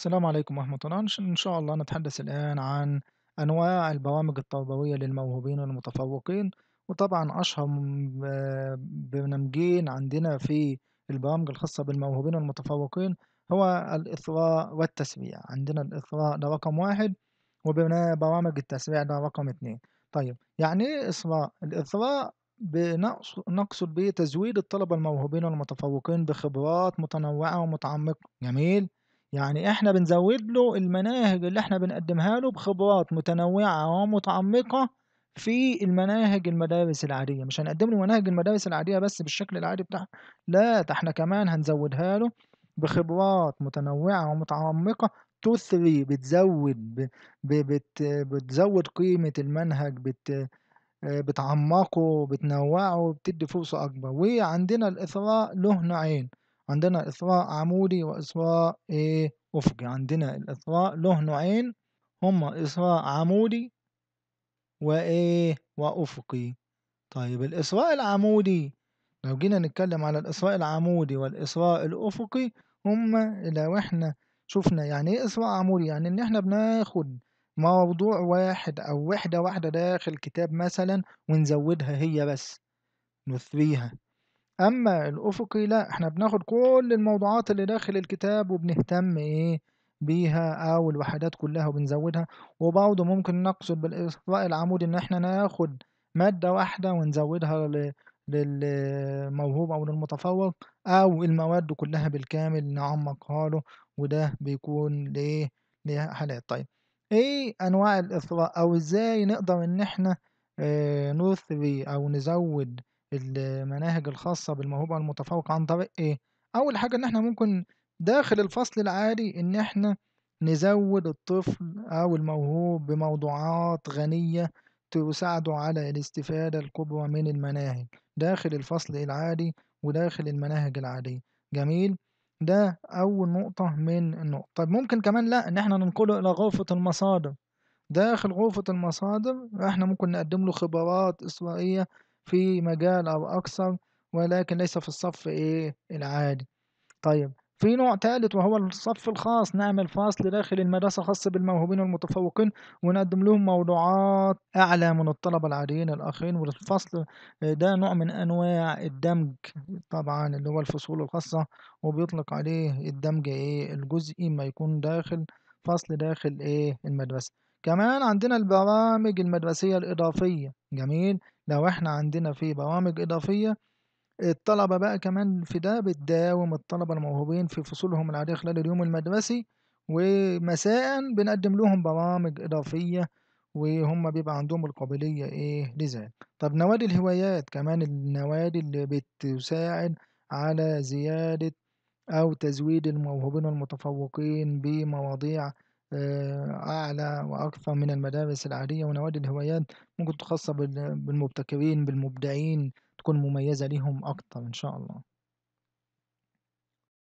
السلام عليكم ورحمة الله إن شاء الله نتحدث الآن عن أنواع البرامج التربوية للموهوبين والمتفوقين وطبعا أشهر آه، برنامجين عندنا في البرامج الخاصة بالموهوبين والمتفوقين هو الإثراء والتسريع عندنا الإثراء ده رقم واحد وبرامج التسريع ده رقم اتنين طيب يعني إيه إثراء؟ الإثراء نقصد به تزويد الطلبة الموهوبين والمتفوقين بخبرات متنوعة ومتعمقة جميل يعني احنا بنزود له المناهج اللي احنا بنقدمها له بخبرات متنوعة ومتعمقة في المناهج المدارس العادية مش هنقدم له مناهج المدارس العادية بس بالشكل العادي بتاعها لا ده احنا كمان هنزودها له بخبرات متنوعة ومتعمقة تثري بتزود ب... ب... بت... بتزود قيمة المنهج بت... بتعمقه بتنوعه بتدي فرصة أكبر وعندنا الإثراء له نوعين عندنا إثراء عمودي وإثراء إيه أفقي عندنا الإثراء له نوعين هما إثراء عمودي وإيه وأفقي طيب الإثراء العمودي لو جينا نتكلم على الإثراء العمودي والإثراء الأفقي هما لو إحنا شفنا يعني إيه إثراء عمودي يعني إن إحنا بناخد موضوع واحد أو وحدة واحدة داخل كتاب مثلا ونزودها هي بس نثريها اما الافقي لا احنا بناخد كل الموضوعات اللي داخل الكتاب وبنهتم ايه بيها او الوحدات كلها وبنزودها وبرضه ممكن نقصد بالاطفاء العمودي ان احنا ناخد مادة واحدة ونزودها ل... للموهوب او للمتفوق او المواد كلها بالكامل نعمقها له وده بيكون ليه ليها حالات طيب ايه انواع الاثراء او ازاي نقدر ان احنا آه نثري او نزود المناهج الخاصة بالموهوبة المتفوقة عن طريق ايه اول حاجة ان احنا ممكن داخل الفصل العادي ان احنا نزود الطفل او الموهوب بموضوعات غنية تساعده على الاستفادة الكبرى من المناهج داخل الفصل العادي وداخل المناهج العادية جميل ده أول نقطة من النقط طب ممكن كمان لأ إن إحنا ننقله إلى غرفة المصادر داخل غرفة المصادر إحنا ممكن نقدم له خبرات إسرائيلية في مجال أو أكثر ولكن ليس في الصف إيه العادي طيب في نوع ثالث وهو الصف الخاص نعمل فصل داخل المدرسة خاص بالموهوبين والمتفوقين ونقدم لهم موضوعات أعلى من الطلبة العاديين الآخرين والفصل ده نوع من أنواع الدمج طبعا اللي هو الفصول الخاصة وبيطلق عليه الدمج إيه الجزئي ما يكون داخل فصل داخل إيه المدرسة كمان عندنا البرامج المدرسية الإضافية جميل لو احنا عندنا في برامج إضافية الطلبة بقى كمان في ده بتداوم الطلبة الموهوبين في فصولهم العادية خلال اليوم المدرسي ومساء بنقدم لهم برامج إضافية وهم بيبقى عندهم القابلية إيه لذلك طب نوادي الهوايات كمان النوادي اللي بتساعد على زيادة أو تزويد الموهوبين المتفوقين بمواضيع آه، أعلى وأكثر من المدارس العادية ونوادي الهوايات ممكن تخص بالمبتكرين بالمبدعين تكون مميزة ليهم أكثر إن شاء الله.